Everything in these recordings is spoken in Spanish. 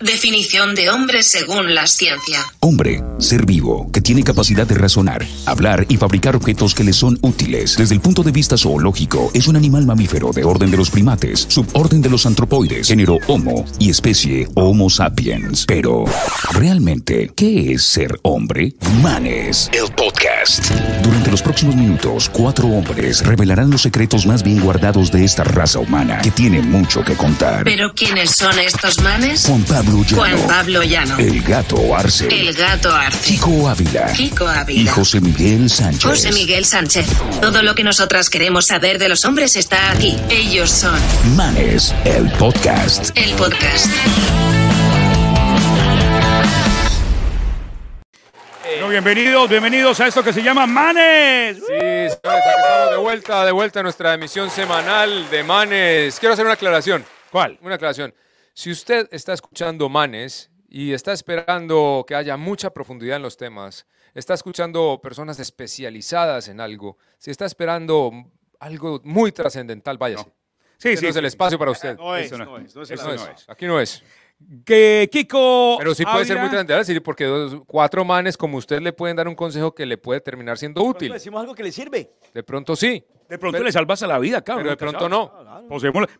Definición de hombre según la ciencia. Hombre, ser vivo, que tiene capacidad de razonar, hablar y fabricar objetos que le son útiles. Desde el punto de vista zoológico, es un animal mamífero de orden de los primates, suborden de los antropoides, género Homo y especie Homo sapiens. Pero, ¿realmente qué es ser hombre? Manes, el podcast. Durante los próximos minutos, cuatro hombres revelarán los secretos más bien guardados de esta raza humana, que tiene mucho que contar. ¿Pero quiénes son estos manes? Juan Juan Pablo Llano. El gato Arce. El gato Arce. Chico Ávila. Ávila. Y José Miguel Sánchez. José Miguel Sánchez. Todo lo que nosotras queremos saber de los hombres está aquí. Ellos son. Manes, el podcast. El podcast. Eh. bienvenidos, bienvenidos a esto que se llama Manes. Sí, señores, estamos de vuelta, de vuelta a nuestra emisión semanal de Manes. Quiero hacer una aclaración. ¿Cuál? Una aclaración. Si usted está escuchando Manes y está esperando que haya mucha profundidad en los temas, está escuchando personas especializadas en algo, si está esperando algo muy trascendental, váyase. Sí, sí, no es el espacio para usted. No es, no, es, Aquí no es. Que Kiko. Pero sí puede ser muy trascendental, porque cuatro manes como usted le pueden dar un consejo que le puede terminar siendo útil. Decimos algo que le sirve. De pronto sí. De pronto le salvas a la vida, cabrón. de pronto no. Ah,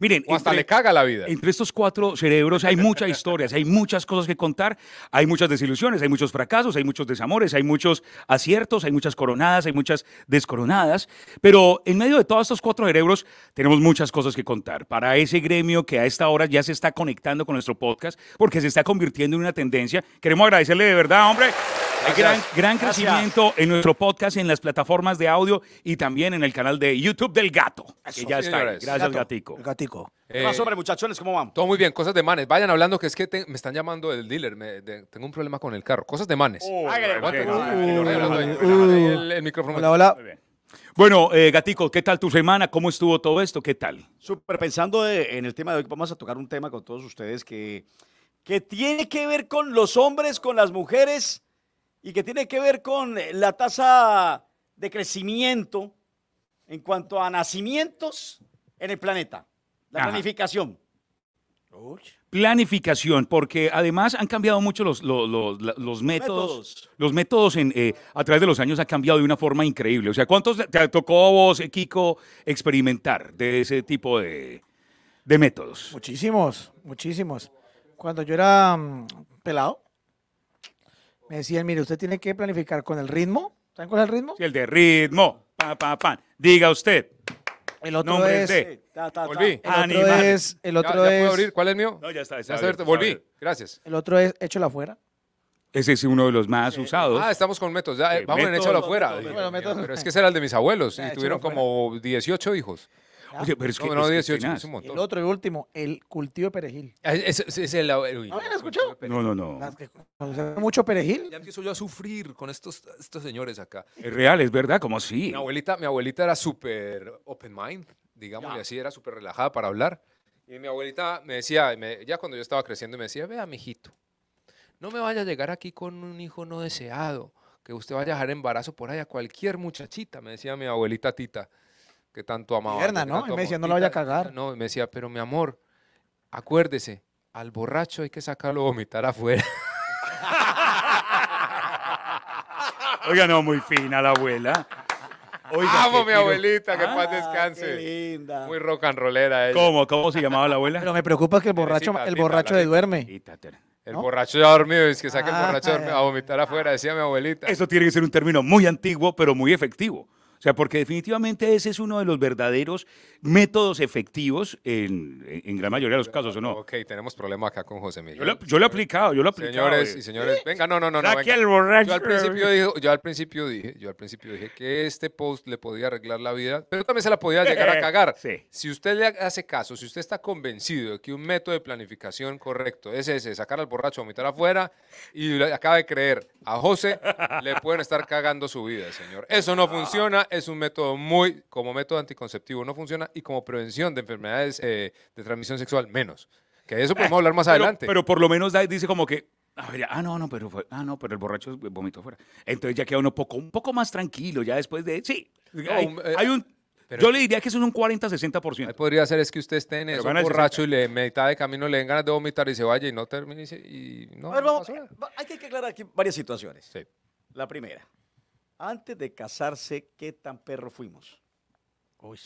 Miren, o hasta le caga la vida. Entre estos cuatro cerebros hay muchas historias, hay muchas cosas que contar, hay muchas desilusiones, hay muchos fracasos, hay muchos desamores, hay muchos aciertos, hay muchas coronadas, hay muchas descoronadas. Pero en medio de todos estos cuatro cerebros tenemos muchas cosas que contar. Para ese gremio que a esta hora ya se está conectando con nuestro podcast, porque se está convirtiendo en una tendencia, queremos agradecerle de verdad, hombre. Gran, gran, crecimiento en nuestro podcast, en las plataformas de audio y también en el canal de YouTube del Gato. que ya está. Gracias, Gatico. gatico. más eh, hombre, muchachones? ¿Cómo van? Todo muy bien, cosas de manes. Vayan hablando que es que me están llamando el dealer. tengo un problema con el carro. Cosas de manes. El micrófono. Hola, Bueno, eh, Gatico, ¿qué tal tu semana? ¿Cómo estuvo todo esto? ¿Qué tal? Súper pensando eh, en el tema de hoy, vamos a tocar un tema con todos ustedes que, que tiene que ver con los hombres, con las mujeres y que tiene que ver con eh, la tasa de crecimiento en cuanto a nacimientos en el planeta, la planificación. Planificación, porque además han cambiado mucho los, métodos, Los métodos eh, a través de los años ha cambiado de una forma increíble. O sea, ¿cuántos te tocó a vos, eh, Kiko, experimentar de ese tipo de, métodos? Muchísimos, muchísimos. Cuando yo era mm, pelado, me decían, mire, usted tiene que planificar con el ritmo. ¿Saben cuál es el ritmo? Sí, el de ritmo. Pa, pa, Diga usted. El otro es. Volví. El otro es. El otro es ¿Cuál es el mío? No, ya está. está abierto, volví. Gracias. El otro es échalo afuera. Ese es uno de los más usados. Ah, estamos con métodos. Eh, vamos a en échalo afuera. pero es que ese era el de mis abuelos y tuvieron como 18 hijos pero es no, 18 es un montón. El otro, y último, el cultivo de perejil. Ah, es, escuchado? No, no, no. mucho perejil. Ya empiezo yo a sufrir con estos, estos señores acá. Es real, es verdad, como así. Mi abuelita, mi abuelita era súper open mind, digámosle así, era súper relajada para hablar. Y mi abuelita me decía, ya cuando yo estaba creciendo, me decía, vea, mijito, no me vaya a llegar aquí con un hijo no deseado, que usted vaya a dejar embarazo por ahí a cualquier muchachita, me decía mi abuelita Tita que tanto amaba. ¿no? y me decía, no la vaya a cagar. No, me decía, pero mi amor, acuérdese, al borracho hay que sacarlo a vomitar afuera. Oiga, no, muy fina la abuela. Oiga, Amo mi abuelita, que paz ah, descanse. Muy rock and rollera ella. ¿Cómo? ¿Cómo se llamaba la abuela? Pero me preocupa que el borracho, el borracho de duerme. el borracho ya dormido, es que saque el ah, borracho eh. a vomitar afuera, decía mi abuelita. Eso tiene que ser un término muy antiguo, pero muy efectivo. O sea, porque definitivamente ese es uno de los verdaderos métodos efectivos en, en, gran mayoría de los casos, ¿o no? Ok, tenemos problema acá con José Miguel. Yo lo, he aplicado, yo lo he aplicado. Señores eh. y señores, venga, no, no, no. no al principio dije, yo al principio dije, yo al principio dije que este post le podía arreglar la vida, pero también se la podía llegar a cagar. Si usted le hace caso, si usted está convencido de que un método de planificación correcto es ese, sacar al borracho, a vomitar afuera, y acaba de creer, a José le pueden estar cagando su vida, señor. Eso no ah. funciona es un método muy, como método anticonceptivo no funciona y como prevención de enfermedades eh, de transmisión sexual menos. Que de eso ah, podemos hablar más adelante. Pero por lo menos dice como que, a ver, ah, no, no, pero ah, no, pero el borracho vomitó fuera. Entonces ya queda uno poco, un poco más tranquilo ya después de, sí, um, eh, hay, un yo le diría que eso es un 40-60%. Podría ser es que usted esté en el borracho y le mitad de camino le den ganas de vomitar y se vaya y no termine y, hay que aclarar aquí varias situaciones. Sí. La primera, antes de casarse, ¿qué tan perro fuimos? Uy.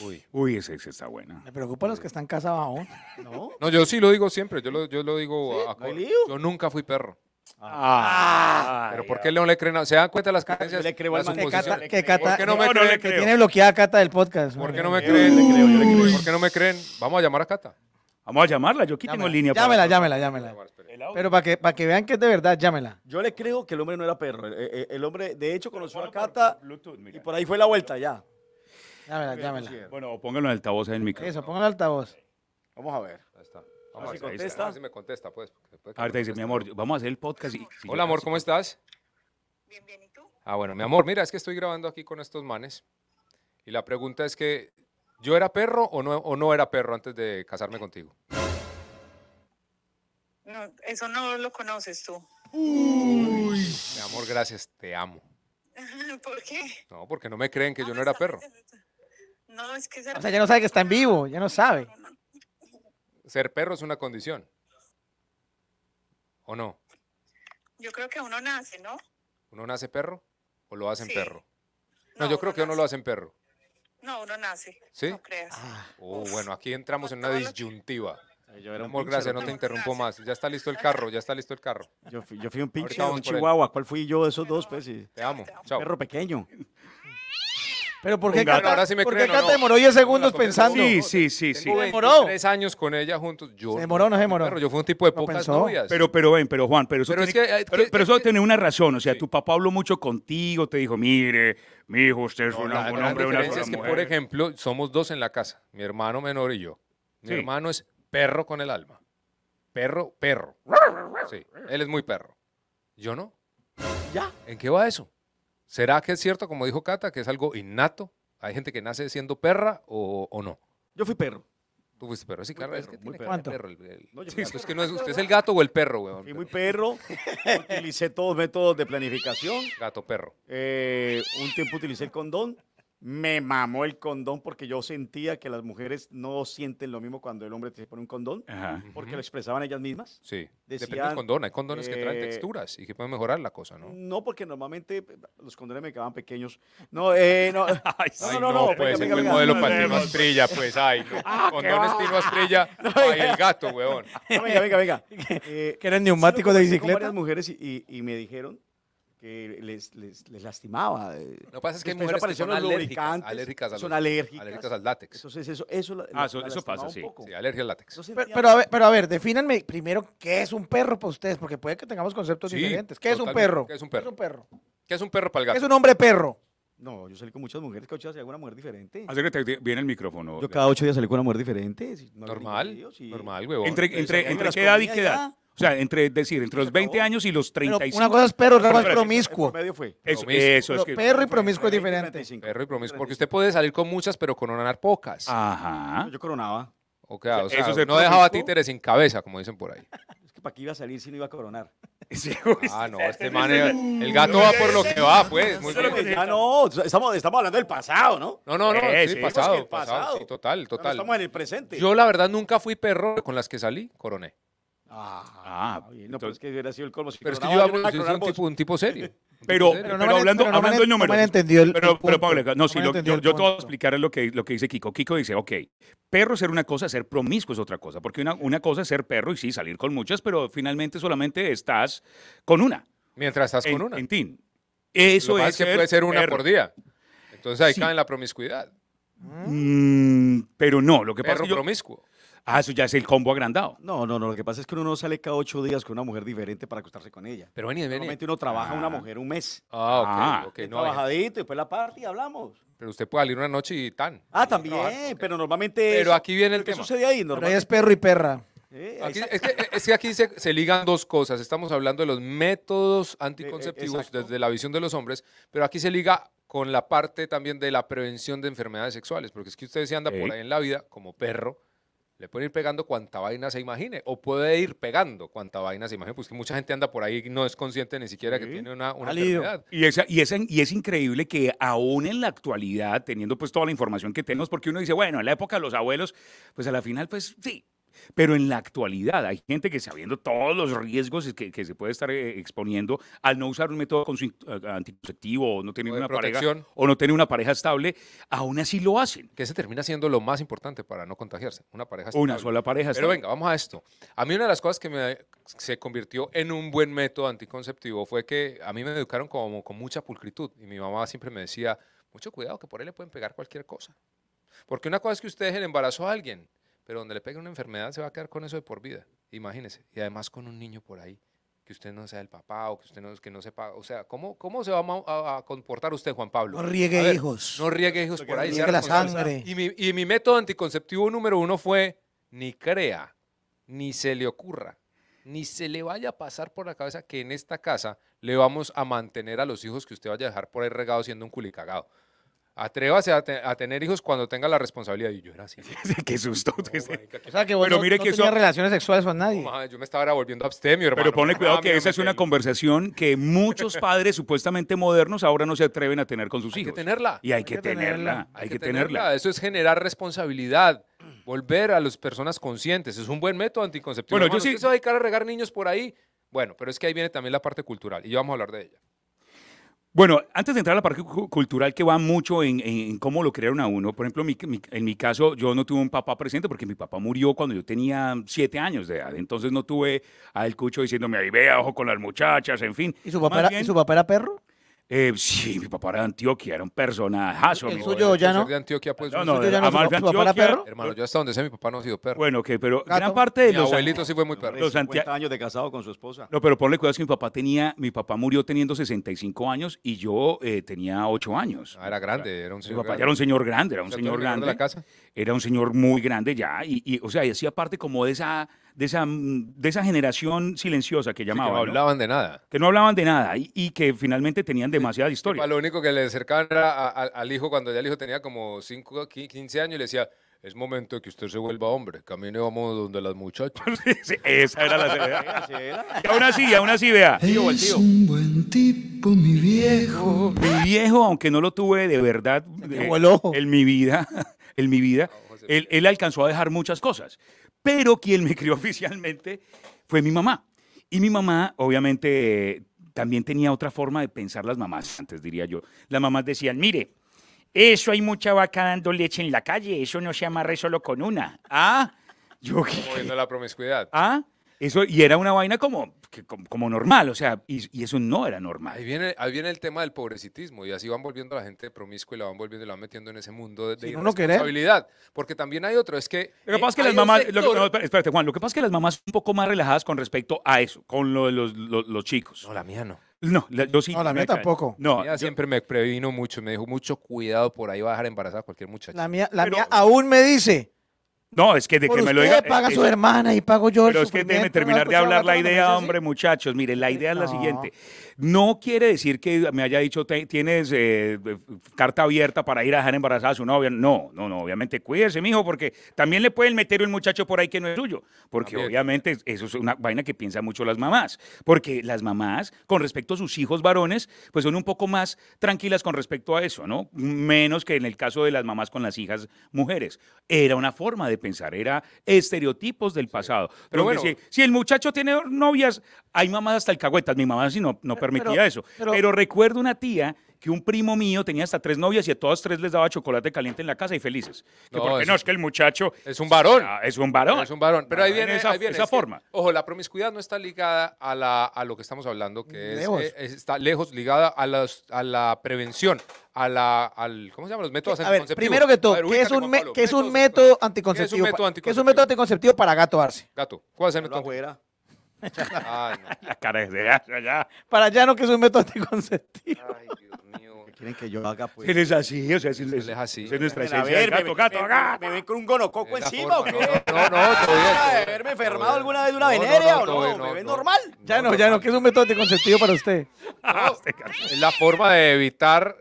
Uy, Uy esa, esa está buena. Me preocupa los que están casados aún. No, No, yo sí lo digo siempre. Yo lo, yo lo digo a- Yo nunca fui perro. Ah, ah Pero ¿por ah. qué no le creen? ¿Se dan cuenta las carencias? le creo al Que Cata, que Cata- ¿Por qué no me creen? que tiene bloqueada a Cata del podcast. ¿Por qué no me creen? ¿Por qué no me creen? Vamos a llamar a Cata. Vamos a llamarla, yo aquí tengo línea. Llámela, para... llámela, llámela. Pero para que, para que vean que es de verdad, llámela. Yo le creo que el hombre no era perro. Eh, eh, eh, el, hombre, de hecho, conoció a Cata y por ahí fue la vuelta ya. Llámela, llámela. Bueno, póngalo en altavoz en el micrófono. Eso, póngalo en altavoz. Vamos a ver. Ahí está. Vamos a ver si contesta. si me contesta, pues. te dice, mi amor, vamos a hacer el podcast. Hola, amor, ¿cómo estás? Bien, bien, ¿y tú? Ah, bueno, mi amor, mira, es que estoy grabando aquí con estos manes. Y la pregunta es que ¿Yo era perro o no, o no era perro antes de casarme contigo? No, eso no lo conoces tú. Uy, mi amor, gracias, te amo. ¿Por qué? No, porque no me creen que yo no era ah, perro. No, es que O sea, ya no sabe que está en vivo, ya no sabe. Ser perro es una condición. ¿O no? Yo creo que uno nace, ¿no? ¿Uno nace perro o lo hacen perro? No, yo creo que uno lo hacen perro. No, uno nace. ¿Sí? No creas. Ah. Oh, bueno, aquí entramos en una disyuntiva. Yo era gracias, no te interrumpo más. Ya está listo el carro, ya está listo el carro. Yo fui, yo fui un pinche, un chihuahua. ¿Cuál fui yo de esos dos? Pues, Te amo, chao. Perro pequeño. Pero ¿por qué, Cata, ahora sí me ¿por qué demoró 10 segundos pensando? Sí, sí, sí, sí. demoró? Tres años con ella juntos. Yo, ¿Se demoró o no se demoró? yo fui un tipo de pocas novias. Pero, pero ven, pero Juan, pero eso, tiene, es eh, que, pero, eso tiene una razón. O sea, tu papá habló mucho contigo, te dijo, mire, mi hijo, usted es un hombre, una diferencia es que, por ejemplo, somos dos en la casa, mi hermano menor y yo. Mi hermano es perro con el alma. Perro, perro. Sí, él es muy perro. Yo no. ¿Ya? ¿En qué va eso? ¿Será que es cierto, como dijo Cata, que es algo innato? ¿Hay gente que nace siendo perra o, no? Yo fui perro. Tú fuiste perro, sí, claro, ¿Cuánto? es que el, no, usted es el gato o el perro, weón. Fui muy perro, utilicé todos métodos de planificación. Gato, perro. Eh, un tiempo utilicé el condón me mamó el condón porque yo sentía que las mujeres no sienten lo mismo cuando el hombre te pone un condón, porque lo expresaban ellas mismas. Sí, depende del condón. Hay condones que traen texturas y que pueden mejorar la cosa, ¿no? No, porque normalmente eh, los condones me quedaban pequeños. No, eh, no. no, no, no, pues, venga, el modelo para más Astrilla, pues, ay, no. Ah, condones Tino Astrilla, no, ay, el gato, weón. venga, venga, venga. Eh, que eran neumáticos de bicicleta. mujeres y me dijeron que les, les, lastimaba. Eh, Lo que pasa es que mujeres que son alérgicas, alérgicas, son alérgicas, al látex. Entonces eso, eso, ah, eso, pasa, sí, sí, alergia al látex. Pero, a ver, pero a ver, defínanme primero qué es un perro para ustedes, porque puede que tengamos conceptos diferentes. ¿Qué es un perro? ¿Qué es un perro? ¿Qué es un perro? es un para el gato? ¿Qué es un hombre perro? No, yo salí con muchas mujeres, cada ocho días salí con una mujer diferente. Así que viene el micrófono. Yo cada ocho días salí con una mujer diferente. normal, normal, huevón. ¿Entre, entre, entre qué edad y qué edad? O sea, entre, decir, entre los 20 años y los 35. una cosa es perro, otra cosa es promiscuo. medio fue. Eso, es que... Perro y promiscuo es diferente. Perro y promiscuo, porque usted puede salir con muchas, pero coronar pocas. Ajá. Yo coronaba. Ok. Ah, o sea, no dejaba títeres sin cabeza, como dicen por ahí. Es que para qué iba a salir si no iba a coronar. Pues. ah, no, este man, eh, el, gato va por lo que va, pues. Muy Ya no, estamos, estamos hablando del pasado, ¿no? No, no, no, eh, sí, pues, el pasado, total, total. estamos en el presente. Yo, la verdad, nunca fui perro con las que salí, coroné. Ah, ah bien, no, pues entonces, pero es que hubiera sido el colmo. Si pero es que yo hablo de un tipo, tipo serio. Pero, no hablando, no hablando de números. No me entendió el, pero, el Pablo, no, sí, yo, yo te voy a explicar lo que, lo que dice Kiko. Kiko dice, ok, perro ser una cosa, ser promiscuo es otra cosa. Porque una, una cosa es ser perro y sí, salir con muchas, pero finalmente solamente estás con una. Mientras estás con una. En Eso es. que puede ser una por día. Entonces ahí cae en la promiscuidad. Mm, pero no, lo que pasa es que. promiscuo. Ah, eso ya es el combo agrandado. No, no, no. Lo que pasa es que uno no sale cada ocho días con una mujer diferente para acostarse con ella. Pero vení, vení. Normalmente uno trabaja una ah. mujer un mes. Ah, ok. Ah. okay. No, trabajadito, después la y hablamos. Pero usted puede salir una noche y tan. Ah, también, pero normalmente. Pero aquí viene el tema. ¿Qué sucede ahí? Normalmente. es perro y perra. Eh, es, que, aquí se, ligan dos cosas. Estamos hablando de los métodos anticonceptivos eh, eh, desde la visión de los hombres, pero aquí se liga con la parte también de la prevención de enfermedades sexuales, porque es que usted se anda por ahí en la vida como perro le puede ir pegando cuanta vaina se imagine, o puede ir pegando cuanta vaina se imagine, pues que mucha gente anda por ahí y no es consciente ni siquiera que tiene una, una enfermedad. Y, y, esa, y es increíble que aún en la actualidad, teniendo pues toda la información que tenemos, porque uno dice, bueno, en la época de los abuelos, pues a la final, pues sí, pero en la actualidad hay gente que sabiendo todos los riesgos que, se puede estar eh, exponiendo al no usar un método eh, anticonceptivo o no tener una pareja o no tener una pareja estable, aún así lo hacen. Que se termina siendo lo más importante para no contagiarse, una pareja estable. Una sola pareja estable. Pero venga, vamos a esto. A mí una de las cosas que se convirtió en un buen método anticonceptivo fue que a mí me educaron como con mucha pulcritud y mi mamá siempre me decía, mucho cuidado que por ahí le pueden pegar cualquier cosa. Porque una cosa es que usted deje el embarazo a alguien pero donde le pegue una enfermedad se va a quedar con eso de por vida, imagínese. Y además con un niño por ahí, que usted no sea el papá o que usted no, que no sepa. O sea, ¿cómo, cómo se va a, comportar usted, Juan Pablo? No riegue hijos. No riegue hijos por ahí. Riegue la sangre. Y mi, y mi método anticonceptivo número uno fue ni crea, ni se le ocurra ni se le vaya a pasar por la cabeza que en esta casa le vamos a mantener a los hijos que usted vaya a dejar por ahí regado siendo un culicagado atrévase a, tener hijos cuando tenga la responsabilidad. Y yo era así. qué susto. O sea, que bueno, no, que relaciones sexuales con nadie. yo me estaba volviendo abstemio, hermano. Pero ponle cuidado ah, que esa es una conversación que muchos padres supuestamente modernos ahora no se atreven a tener con sus hijos. Hay que tenerla. Y hay, que, tenerla. Hay, que, tenerla. Eso es generar responsabilidad volver a las personas conscientes. Es un buen método anticonceptivo. Bueno, yo sí. se va dedicar a regar niños por ahí? Bueno, pero es que ahí viene también la parte cultural y vamos a hablar de ella. Bueno, antes de entrar a la parte cultural que va mucho en, cómo lo crearon a uno, por ejemplo, en mi caso yo no tuve un papá presente porque mi papá murió cuando yo tenía siete años de edad, entonces no tuve al cucho diciéndome, ahí vea, ojo con las muchachas, en fin. ¿Y su papá, ¿y su papá era perro? Eh, sí, mi papá era de Antioquia, era un personajazo. El suyo ya no. de Antioquia, pues. No, no, no perro? Hermano, yo hasta donde sé, mi papá no ha sido perro. Bueno, que, pero gran parte de mi los... Mi sí fue muy perro. Los 50 años de casado con su esposa. No, pero ponle cuidado, que mi papá tenía, mi papá murió teniendo 65 años y yo eh, tenía 8 años. Ah, era grande, era un señor Mi papá ya era un señor grande, era un señor grande. Era un señor muy grande ya, y, y o sea, y hacía parte como de esa de esa, mm, de esa generación silenciosa que llamaban. que no hablaban de nada. Que no hablaban de nada y, que finalmente tenían demasiada historia. lo único que le acercaban al hijo cuando ya el hijo tenía como 5, 15 años y le decía, es momento que usted se vuelva hombre. Camine vamos donde las muchachas. esa era la serie y aún así, aún así, vea. es un buen tipo, mi viejo. Mi viejo, aunque no lo tuve de verdad eh, el en mi vida, en mi vida, él, él alcanzó a dejar muchas cosas. Pero quien me crió oficialmente fue mi mamá. Y mi mamá, obviamente, también tenía otra forma de pensar las mamás, antes diría yo. Las mamás decían, mire, eso hay mucha vaca dando leche en la calle, eso no se amarre solo con una. Ah, yo... la promiscuidad. Ah, eso, y era una vaina como, como, normal, o sea, y, eso no era normal. Ahí viene, ahí viene el tema del pobrecitismo, y así van volviendo la gente promiscua y la van volviendo y la van metiendo en ese mundo de, de porque también hay otro, es que. Lo que pasa es que las mamás. Lo que, espérate, Juan, lo que pasa es que las mamás un poco más relajadas con respecto a eso, con lo, de los, chicos. No, la mía no. No, la, yo sí. la mía tampoco. No, la mía siempre me previno mucho, me dijo mucho cuidado por ahí va a dejar embarazada cualquier muchacha. La mía, la mía aún me dice, no, es que de que me lo diga. paga eh, su eh, hermana y pago yo. Pero es que déjeme terminar de hablar la idea, hombre, muchachos. Mire, la idea es la siguiente. No quiere decir que me haya dicho tienes eh, carta abierta para ir a dejar embarazada a su novia. No, no, no. Obviamente, cuídese, mijo, porque también le pueden meter un muchacho por ahí que no es suyo. Porque obviamente eso es una vaina que piensan mucho las mamás. Porque las mamás, con respecto a sus hijos varones, pues son un poco más tranquilas con respecto a eso, ¿no? Menos que en el caso de las mamás con las hijas mujeres. Era una forma de pensar, era estereotipos del pasado. Pero bueno, si, el muchacho tiene novias, hay mamás hasta el cagüetas. Mi mamá sí no, permitía eso. pero recuerdo una tía que un primo mío tenía hasta tres novias y a todas tres les daba chocolate caliente en la casa y felices. Que no, porque no, es que el muchacho... Es un varón. Ah, es un varón. Es un varón. Pero ahí viene, esa, esa, forma. ojo, la promiscuidad no está ligada a, la, a lo que estamos hablando, que eh, está lejos ligada a, a la prevención, a la, al, ¿cómo se llama los métodos anticonceptivos? primero que todo, es un, es un método anticonceptivo? ¿Qué es un método anticonceptivo? para gato Arce? Gato, ¿cuál es el método? La cara de allá, Para allá no, que es un método anticonceptivo. Quieren que yo haga pues. Él es así, o sea, si les, es así. Es nuestra esencia. A ver, gato, me, gato, me, ven con un gonococo encima, ¿o qué? No, no, todo bien. ¿De haberme enfermado alguna vez de una venerea o no? ¿Me ven normal? Ya no, ya no, que es un método anticonceptivo para usted. Este es la forma de evitar,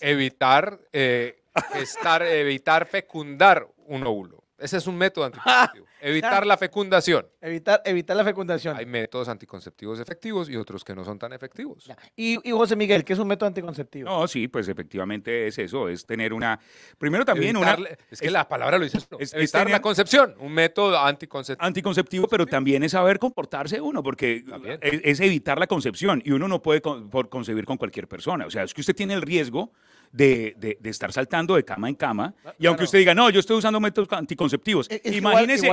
evitar, eh, estar, evitar fecundar un óvulo. Ese es un método anticonceptivo. evitar la fecundación. Evitar, evitar la fecundación. Hay métodos anticonceptivos efectivos y otros que no son tan efectivos. Y, José Miguel, ¿qué es un método anticonceptivo? No, sí, pues efectivamente es eso, es tener una... Primero también una... Es que la palabra lo dice evitar la concepción, un método anticonceptivo. Anticonceptivo, pero también es saber comportarse uno, porque es, evitar la concepción y uno no puede concebir con cualquier persona. O sea, es que usted tiene el riesgo de, estar saltando de cama en cama. Ah, y aunque usted diga, no, yo estoy usando métodos anticonceptivos. imagínese,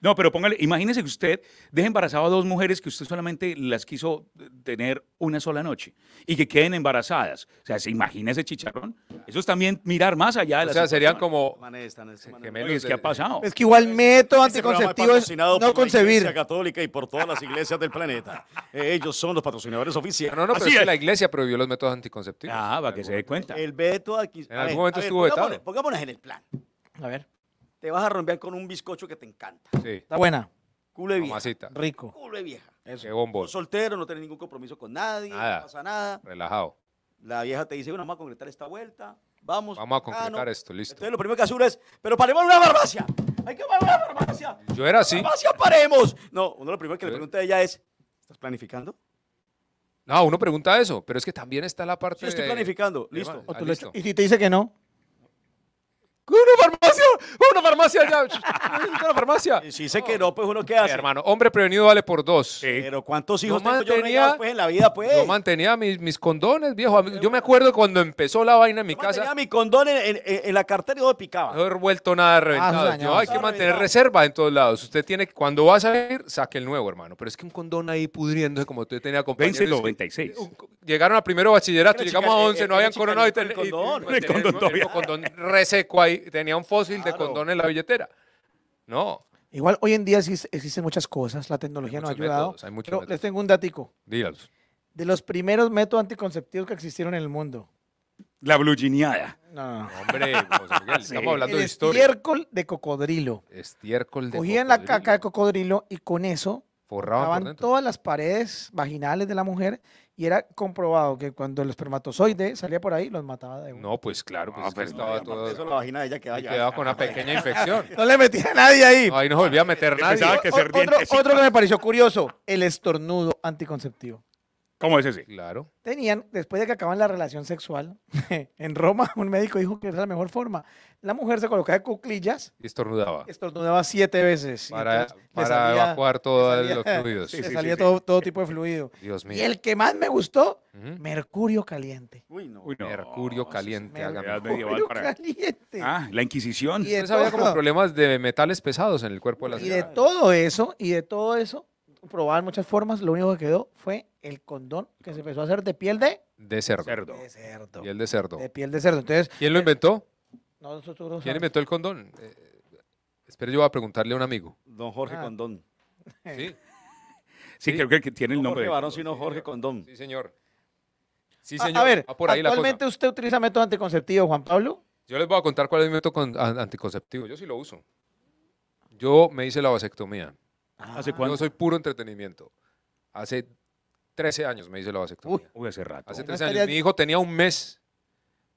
¿no? pero póngale, imagínese que usted deje embarazado a dos mujeres que usted solamente las quiso tener una sola noche y que queden embarazadas. O sea, se imagina chicharrón. Eso es también mirar más allá de la O sea, serían como es, ha pasado. Es que igual método anticonceptivo no por concebir. La católica y por todas las iglesias del planeta. Ellos son los patrocinadores oficiales. No, no, pero la iglesia prohibió los métodos anticonceptivos. Ah, para que se dé cuenta. El veto aquí. En algún momento estuvo vetado. Pongámonos en el plan. A ver. Te vas a romper con un bizcocho que te encanta. Sí. Está buena. Cule vieja. Mamacita. Rico. Cule vieja. Eso. Qué bombo. Soltero, no tienes ningún compromiso con nadie, nada. no pasa nada. Relajado. La vieja te dice, vamos a concretar esta vuelta. Vamos. Vamos a concretar esto, listo. Entonces lo primero que hace es, pero paremos una farmacia. Hay que parar una farmacia. Yo era así. Farmacia paremos. No, uno lo primero que le pregunta a ella es, ¿estás planificando? No, uno pregunta eso, pero es que también está la parte. Yo estoy planificando, listo. Y si te dice que no. farmacia! en la farmacia. Si sé que no, pues uno qué hace. hermano, hombre prevenido vale por dos. Pero ¿cuántos hijos tengo yo mantenía- pues, en la vida, pues? Yo mantenía mis, condones, viejo. Yo me acuerdo cuando empezó la vaina en mi casa. Tenía mi condón en, la cartera y todo picaba. No he vuelto nada ah, reventado. hay que mantener reserva en todos lados. Usted tiene que, cuando va a salir, saque el nuevo, hermano. Pero es que un condón ahí pudriéndose como usted tenía compañeros. 96. Llegaron al primero bachillerato, llegamos a 11, eh, no eh, habían coronado y, tenía el condón. reseco ahí. Tenía un fósil de condón en la billetera. No. Igual hoy en día existen muchas cosas, la tecnología nos ha ayudado. pero les tengo un datico. Dígalos. De los primeros métodos anticonceptivos que existieron en el mundo. La bluginiada. No, Hombre, estamos hablando de historia. Estiércol de cocodrilo. Estiércol de Cogían la caca de cocodrilo y con eso forraban todas las paredes vaginales de la mujer y era comprobado que cuando el espermatozoide salía por ahí, los mataba de uno. No, pues claro, pues, Eso la vagina de ella quedaba, ya. quedaba con una pequeña infección. no le metía a nadie ahí. ahí no volvía a meter nadie. Que otro, otro que me pareció curioso, el estornudo anticonceptivo. ¿Cómo es ese? Claro. Tenían, después de que acaban la relación sexual, en Roma un médico dijo que era la mejor forma. La mujer se colocaba de cuclillas. Y estornudaba. Estornudaba siete veces. Para, evacuar todos los fluidos. Y salía todo, tipo de fluido. Dios mío. Y el que más me gustó, mercurio caliente. Uy, no. Mercurio caliente. Mercurio caliente. Ah, la Inquisición. Y eso había como problemas de metales pesados en el cuerpo de la Y de todo eso, y de todo eso, probaban muchas formas, lo único que quedó fue el condón que se empezó a hacer de piel de... De cerdo. De cerdo. Piel de cerdo. De piel de cerdo. ¿Quién lo eh, inventó? ¿Quién inventó el condón? Eh, espero yo voy a preguntarle a un amigo. Don Jorge ah. Condón. Sí. sí, creo que tiene el nombre. Jorge sino Jorge Condón. Sí, señor. Sí, ah, señor. A, ver, ¿actualmente usted utiliza método anticonceptivo, Juan Pablo? Yo les voy a contar cuál es mi método anticonceptivo. Yo sí lo uso. Yo me hice la vasectomía. ¿Hace ah. cuándo? no soy puro entretenimiento. Hace 13 años me dice la vasectomía. Uy, hace rato. Hace 13 años. Mi hijo tenía un mes.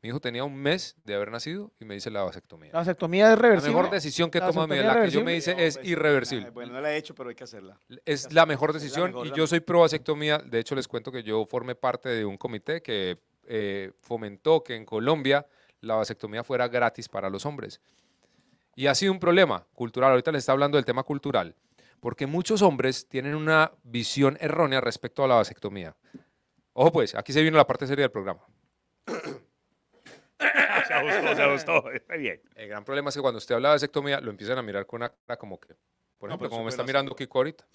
Mi hijo tenía un mes de haber nacido y me dice la vasectomía. La vasectomía es reversible. La mejor decisión que toma mi que yo me dice es pues, irreversible. Bueno, no la he hecho, pero hay que hacerla. Es la mejor decisión y yo soy pro vasectomía. De hecho, les cuento que yo formé parte de un comité que eh, fomentó que en Colombia la vasectomía fuera gratis para los hombres. Y ha sido un problema cultural. Ahorita les está hablando del tema cultural porque muchos hombres tienen una visión errónea respecto a la vasectomía. Ojo pues, aquí se vino la parte seria del programa. se ajustó, se ajustó. El gran problema es que cuando usted habla de vasectomía, lo empiezan a mirar con una cara como que, por ejemplo, como me está mirando Kiko ahorita.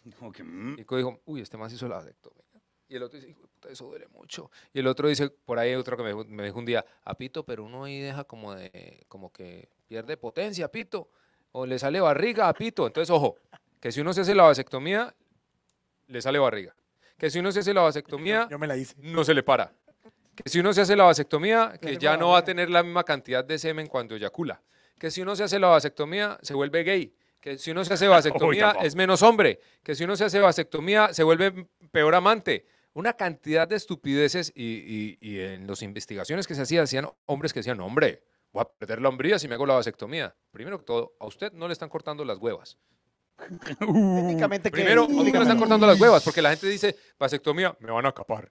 Mm. Kiko dijo, uy, este más hizo la vasectomía. Y el otro dice, puta, eso duele mucho. Y el otro dice, por ahí otro que me, dijo un día, apito, pero uno ahí deja como de, como que pierde potencia, apito. O le sale barriga, apito. Entonces, ojo, que si uno se hace la vasectomía, le sale barriga. Que si uno se hace la vasectomía, me la no se le para. Que si uno se hace la vasectomía, que ya no va a tener la misma cantidad de semen cuando eyacula. Que si uno se hace la vasectomía, se vuelve gay. Que si uno se hace vasectomía, es menos hombre. Que si uno se hace vasectomía, se vuelve peor amante. Una cantidad de estupideces y, en las investigaciones que se hacían, hacían hombres que decían, hombre, voy a perder la hombría si me hago la vasectomía. Primero que todo, a usted no le están cortando las huevas únicamente uh, que. Primero, a están cortando las huevas porque la gente dice vasectomía, me van a capar.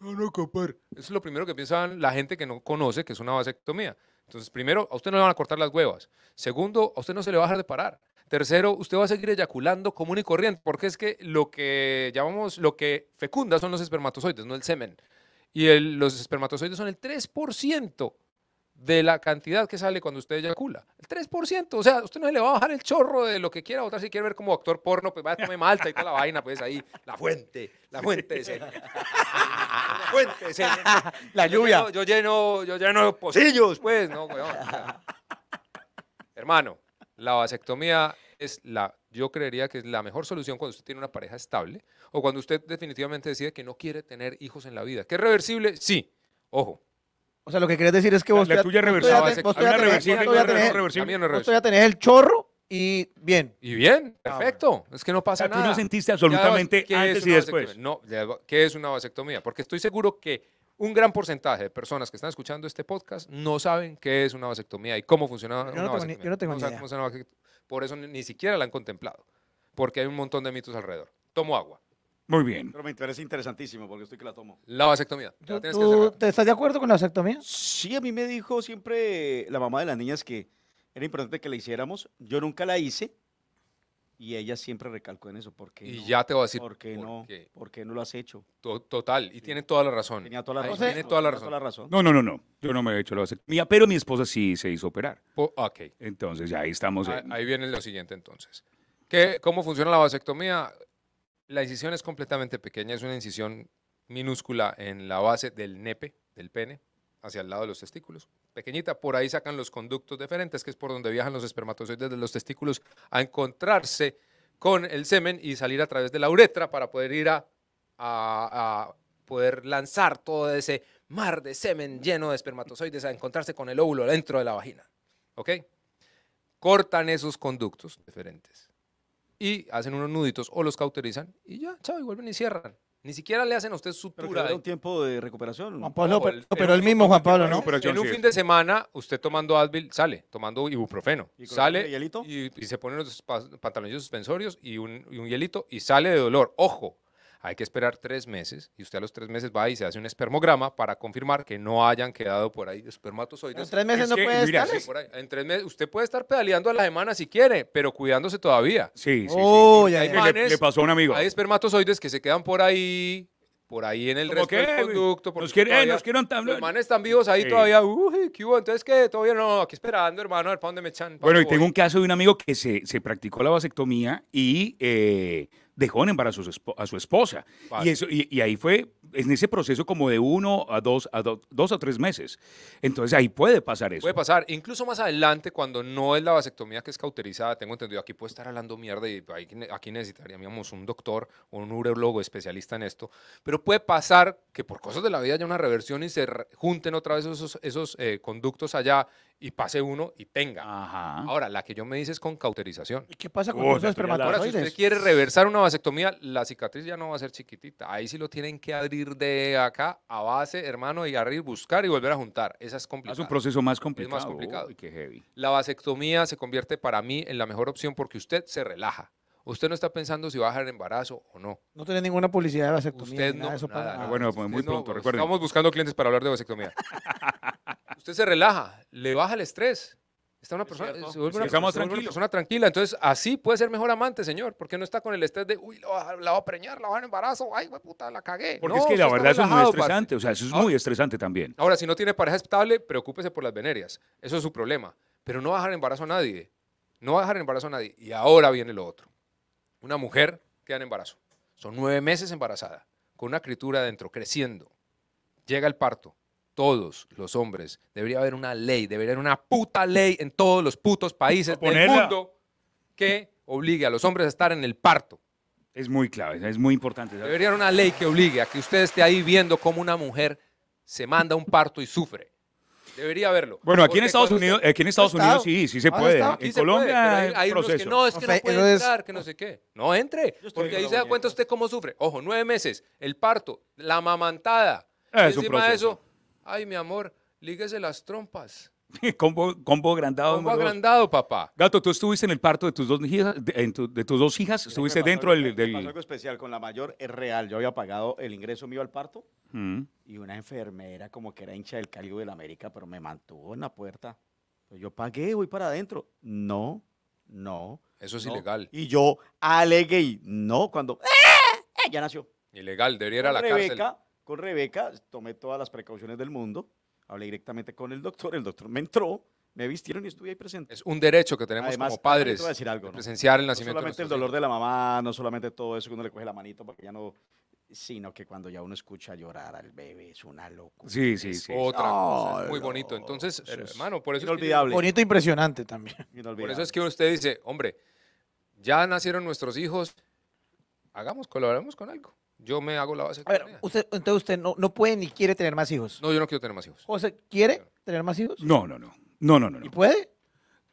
Me van a Eso es lo primero que piensan la gente que no conoce que es una vasectomía. Entonces, primero, a usted no le van a cortar las huevas. Segundo, a usted no se le va a dejar de parar. Tercero, usted va a seguir eyaculando común y corriente, porque es que lo que llamamos, lo que fecunda son los espermatozoides, no el semen. Y los espermatozoides son el 3% de la cantidad que sale cuando usted eyacula. El 3%, o sea, usted no se le va a bajar el chorro de lo que quiera votar. Si quiere ver como actor porno, pues va a tomar malta y toda la vaina, pues ahí, la fuente, la fuente de la fuente La lluvia. Yo lleno, yo lleno, pocillos, pues, no, weón. Hermano, la vasectomía es la, yo creería que es la mejor solución cuando usted tiene una pareja estable o cuando usted definitivamente decide que no quiere tener hijos en la vida. ¿Que es reversible? Sí. Ojo, o sea, lo que querés decir es que vos. La, tuya tenés el chorro y bien. Y bien, perfecto. Es que no pasa nada. Tú no sentiste absolutamente antes y después. No, ¿qué es una vasectomía? Porque estoy seguro que un gran porcentaje de personas que están escuchando este podcast no saben qué es una vasectomía y cómo funciona una no vasectomía. yo no tengo ni idea. Por eso ni siquiera la han contemplado, porque hay un montón de mitos alrededor. Tomo agua. Muy bien. Pero me interesa interesantísimo porque estoy que la tomo. La vasectomía. ¿Tú, estás de acuerdo con la vasectomía? Sí, a mí me dijo siempre la mamá de las niñas que era importante que la hiciéramos. Yo nunca la hice y ella siempre recalcó en eso. ¿Por y ya te voy a decir. ¿Por qué, no? no lo has hecho? total, y tiene toda la razón. toda la tiene toda la razón. No, no, no, no. Yo no me he hecho la vasectomía, pero mi esposa sí se hizo operar. ok. Entonces, ahí estamos. Ahí, viene lo siguiente entonces. ¿Qué, ¿Cómo funciona la vasectomía? La incisión es completamente pequeña, es una incisión minúscula en la base del nepe, del pene, hacia el lado de los testículos. Pequeñita, por ahí sacan los conductos deferentes, que es por donde viajan los espermatozoides de los testículos a encontrarse con el semen y salir a través de la uretra para poder ir a, poder lanzar todo ese mar de semen lleno de espermatozoides a encontrarse con el óvulo dentro de la vagina. ¿Ok? Cortan esos conductos deferentes y hacen unos nuditos o los cauterizan y ya, chao, y vuelven y cierran. Ni siquiera le hacen a usted sutura. Pero un tiempo de recuperación. Juan Pablo, pero, el, mismo Juan Pablo, ¿no? En un fin de semana, usted tomando Advil sale, tomando ibuprofeno. ¿Y sale y, y, se pone los pantalones suspensorios y un, y un hielito y sale de dolor. Ojo, hay que esperar tres meses y usted a los tres meses va y se hace un espermograma para confirmar que no hayan quedado por ahí espermatozoides. En tres meses no puede estar. en tres meses, usted puede estar pedaleando a la semana si quiere, pero cuidándose todavía. Sí, sí. pasó un amigo. Hay espermatozoides que se quedan por ahí por ahí en el resto del conducto. quieren, eh, Los hermanos están vivos ahí todavía. Uy, ¿qué hubo? Entonces, ¿qué? Todavía no, aquí esperando, hermano, al para dónde me echan. Bueno, y tengo un caso de un amigo que se, practicó la vasectomía y eh, dejó en embarazo su, a su esposa. Y, eso, y, ahí fue, en ese proceso como de uno a dos, a dos a tres meses. Entonces ahí puede pasar eso. Puede pasar, incluso más adelante cuando no es la vasectomía que es cauterizada, tengo entendido, aquí puede estar hablando mierda y aquí necesitaríamos un doctor o un urologo especialista en esto, pero puede pasar que por cosas de la vida haya una reversión y se junten otra vez esos, esos eh, conductos allá y pase uno y tenga. Ahora, la que yo me dice es con cauterización. ¿Y qué pasa con los espermatozoides? si usted quiere reversar una vasectomía, la cicatriz ya no va a ser chiquitita. Ahí sí lo tienen que abrir de acá a base, hermano, y abrir, buscar y volver a juntar. Esa es complicada. Es un proceso más complicado. Es más complicado. heavy. La vasectomía se convierte para mí en la mejor opción porque usted se relaja. Usted no está pensando si va a dejar el embarazo o no. No tiene ninguna publicidad de vasectomía. Usted no. nada. Bueno, pues muy pronto, Estamos buscando clientes para hablar de vasectomía. usted se relaja, le baja el estrés. Está una persona, una, tranquila. Entonces, así puede ser mejor amante, señor, porque no está con el estrés de, uy, la, va a preñar, la va a embarazo, ay, puta, la cagué. Porque es que la verdad es muy estresante, o sea, eso es muy estresante también. Ahora, si no tiene pareja estable, preocúpese por las venerias. Eso es su problema. Pero no va a dejar embarazo a nadie. No va a dejar embarazo a nadie. Y ahora viene lo otro una mujer queda en embarazo. Son nueve meses embarazada, con una criatura adentro, creciendo. Llega el parto. Todos los hombres, debería haber una ley, debería haber una puta ley en todos los putos países del mundo que obligue a los hombres a estar en el parto. Es muy clave, es muy importante. Debería haber una ley que obligue a que usted esté ahí viendo cómo una mujer se manda a un parto y sufre. Debería haberlo. Bueno, aquí en Estados Unidos, aquí en Estados Unidos sí, sí se puede. en Colombia hay, hay unos que no, es que no puede entrar, que no sé qué. No entre, porque ahí se da cuenta usted cómo sufre. Ojo, nueve meses, el parto, la mamantada. Ah, es encima de eso, ay, mi amor, líguese las trompas. combo, combo agrandado. Combo agrandado, papá. Gato, tú estuviste en el parto de tus dos hijas, de, tus dos hijas, estuviste dentro del, del... Pasó algo especial con la mayor, es real. Yo había pagado el ingreso mío al parto mm. y una enfermera, como que era hincha del Cali de la América, pero me mantuvo en la puerta. Pues yo pagué, voy para adentro. No, no. Eso es ilegal. Y yo alegué, no, cuando... ¡Eh! ¡Eh! Ya nació. Ilegal, debería ir la Rebeca, cárcel. Con Rebeca tomé todas las precauciones del mundo hablé directamente con el doctor, el doctor me entró, me vistieron y estuve ahí presente. Es un derecho que tenemos como padres decir algo, presenciar el nacimiento. No solamente el dolor de la mamá, no solamente todo eso que uno le coge la manito sino que cuando ya uno escucha llorar al bebé es una locura. Sí, sí, sí. Otra muy bonito. Entonces, hermano, por eso Es bonito e impresionante también. Por eso es que usted dice, hombre, ya nacieron nuestros hijos, hagamos, colaboremos con algo. Yo me hago la base. A ver, entonces usted no, no puede ni quiere tener más hijos. No, yo no quiero tener más hijos. José, ¿quiere tener más hijos? No, no, no. No, no, no. ¿Y puede?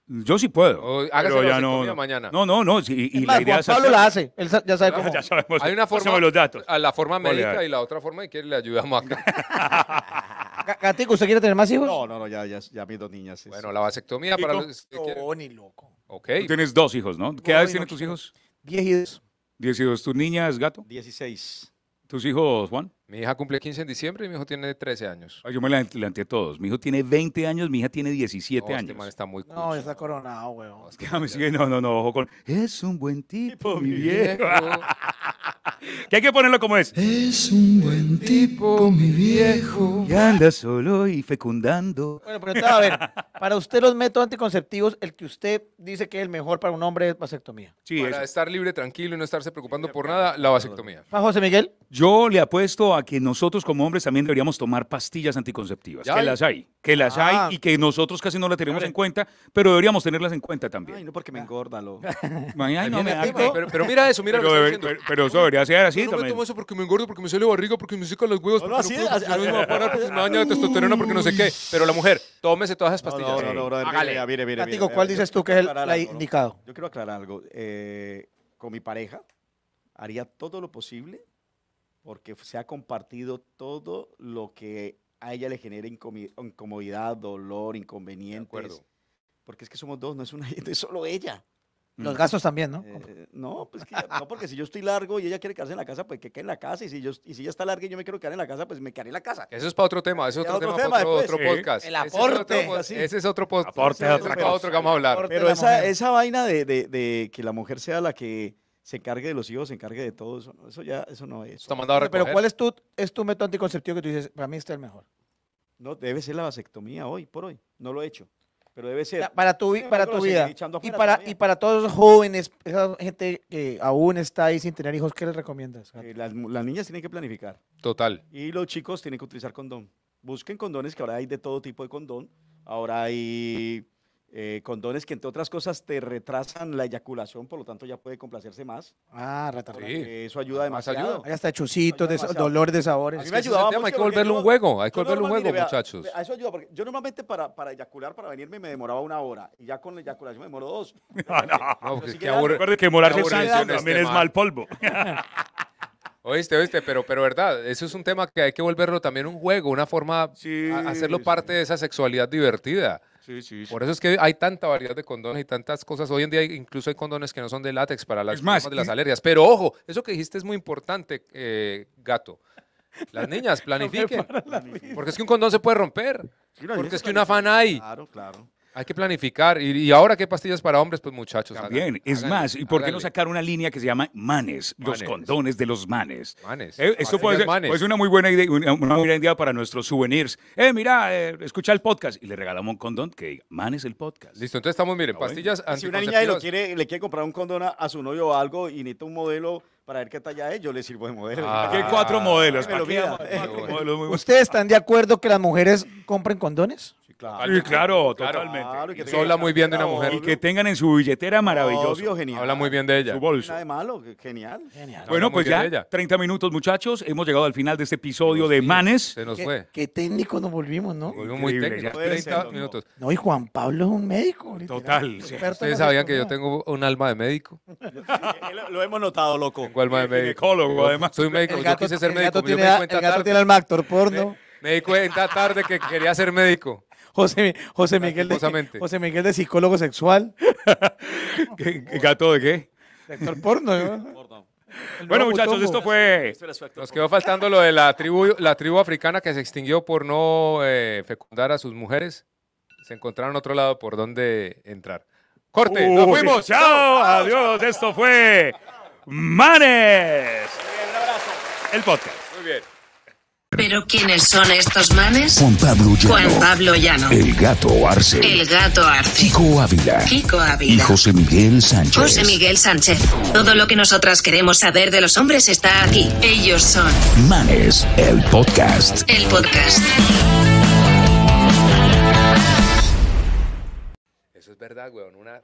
Yo sí puedo. hágase pero la mañana. No, no, no. y la idea Juan Pablo la hace. Él ya sabe cómo. Ya sabemos. Hay una forma. los datos. la forma médica y la otra forma de que le ayudamos acá. Gatico, ¿usted quiere tener más hijos? No, no, no, ya, ya, ya mis dos niñas. Bueno, la vasectomía para los ni loco. Ok. Tú tienes dos hijos, ¿no? ¿Qué edades tienen tus hijos? Diez y dos. 12. ¿Tus niñas, gato? Dieciséis. ¿Tus hijos, Juan? Mi hija cumple 15 en diciembre y mi hijo tiene 13 años. yo me la adelanté a todos. Mi hijo tiene 20 años, mi hija tiene 17 este años. Este está muy cool. No, está coronado, weón. No, no, no, no, Es un buen tipo, mi viejo. que hay que ponerlo como es. Es un buen tipo, mi viejo. y anda solo y fecundando. Bueno, pero estaba a ver, para usted los métodos anticonceptivos, el que usted dice que es el mejor para un hombre es vasectomía. Sí, para estar libre, tranquilo y no estarse preocupando por nada, la vasectomía. ¿Para José Miguel? Yo le apuesto a a que nosotros como hombres también deberíamos tomar pastillas anticonceptivas, que las hay, que las hay ah. y que nosotros casi no las tenemos en cuenta, pero deberíamos tenerlas en cuenta también. Ay, no porque me engorda lo. Ay, no, me pero, pero, mira eso, mira pero, lo que Pero, eso debería ser así yo no también. me tomo eso porque me engordo, porque me sale barriga, porque me secan las huevas, no, así, es. porque no me va a parar, porque me daña la testosterona, porque no sé qué. Pero la mujer, tómese todas esas pastillas. No, no, no, bro, mire, mire, mire, ¿cuál dices tú que es el indicado? Yo quiero aclarar algo. Eh, con mi pareja haría todo lo posible porque se ha compartido todo lo que a ella le genera incomodidad, dolor, inconvenientes. acuerdo. Porque es que somos dos, no es una, es solo ella. Los gastos también, ¿no? Eh, eh, no, pues porque si yo estoy largo y ella quiere quedarse en la casa, pues que quede en la casa. Y si, yo, y si ella está larga y yo me quiero quedar en la casa, pues me quedaré en la casa. Eso es para otro tema, eso es otro, tema, otro, podcast. El aporte. Ese es otro, ese es otro podcast. Aporte, es otro, pero, otro que vamos a hablar. Pero esa, esa vaina de, de que la mujer sea la que se encargue de los hijos, se encargue de todo eso. ya, eso no es. Pero ¿cuál es tu, método anticonceptivo que tú dices, para mí este es el mejor? No, debe ser la vasectomía hoy, por hoy. No lo he hecho. Pero debe ser. para tu, para tu vida. Y para, todos los jóvenes, esa gente que aún está ahí sin tener hijos, ¿qué les recomiendas? Eh, las, las niñas tienen que planificar. Total. Y los chicos tienen que utilizar condón. Busquen condones, que ahora hay de todo tipo de condón. Ahora hay eh, condones que entre otras cosas te retrasan la eyaculación, por lo tanto ya puede complacerse más. Ah, retrasar. Eso ayuda demasiado. Ayuda. Hay hasta chucitos, de, dolor de sabores. ayudaba hay que volverlo un juego, hay que volverlo un juego, muchachos. eso ayuda, porque yo normalmente para, para eyacular, para venirme, me demoraba una hora. Y ya con la eyaculación me demoro dos. no, que, morarse también este es mal polvo. Oíste, oíste, pero, pero verdad, eso es un tema que hay que volverlo también un juego, una forma, de hacerlo parte de esa sexualidad divertida. Por eso es que hay tanta variedad de condones y tantas cosas. Hoy en día incluso hay condones que no son de látex para las, de las alergias. Pero ojo, eso que dijiste es muy importante, eh, gato. Las niñas planifiquen. porque es que un condón se puede romper. porque es que una afán hay. Claro, claro. Hay que planificar. ¿Y, y ahora qué pastillas para hombres? Pues muchachos. También, es más, ¿y por qué no sacar una línea que se llama manes? Los condones de los manes. Manes. Eh, esto puede ser, una muy buena idea, una, buena idea para nuestros souvenirs. Eh, mira, eh, escucha el podcast. Y le regalamos un condón que diga, manes el podcast. Listo, entonces estamos, miren, pastillas pastillas Si una niña lo quiere, le quiere comprar un condón a, su novio o algo y necesita un modelo para ver qué talla es, yo le sirvo de modelo. Ah. Aquí hay cuatro modelos. ¿Ustedes están de acuerdo que las mujeres compren condones? Claro, claro, totalmente. y habla muy bien de una mujer. Y que tengan en su billetera maravilloso. genial. Habla muy bien de ella. de genial. Bueno, pues ya, 30 minutos, muchachos. Hemos llegado al final de este episodio de Manes. Se nos fue. Qué técnico nos volvimos, ¿no? muy No, y Juan Pablo es un médico. Total. Ustedes sabían que yo tengo un alma de médico. Lo hemos notado, loco. alma de médico? además. Soy médico. Yo quise ser médico. tiene porno. Me di cuenta tarde que quería ser médico. José, Miguel de, José Miguel de psicólogo sexual. ¿Gato de qué? Sector porno. Bueno, muchachos, esto fue. Nos quedó faltando lo de la tribu, la tribu africana que se extinguió por no eh, fecundar a sus mujeres. Se encontraron otro lado por donde entrar. Corte, nos fuimos. Chao, adiós. Esto fue Manes. El podcast. Muy bien. ¿Pero quiénes son estos manes? Juan Pablo Llano. Juan Pablo Llano. El gato Arce. El gato Arce. Kiko Ávila. Kiko Ávila. Y José Miguel Sánchez. José Miguel Sánchez. Todo lo que nosotras queremos saber de los hombres está aquí. Ellos son. Manes, el podcast. El podcast. Eso es verdad, weón. Una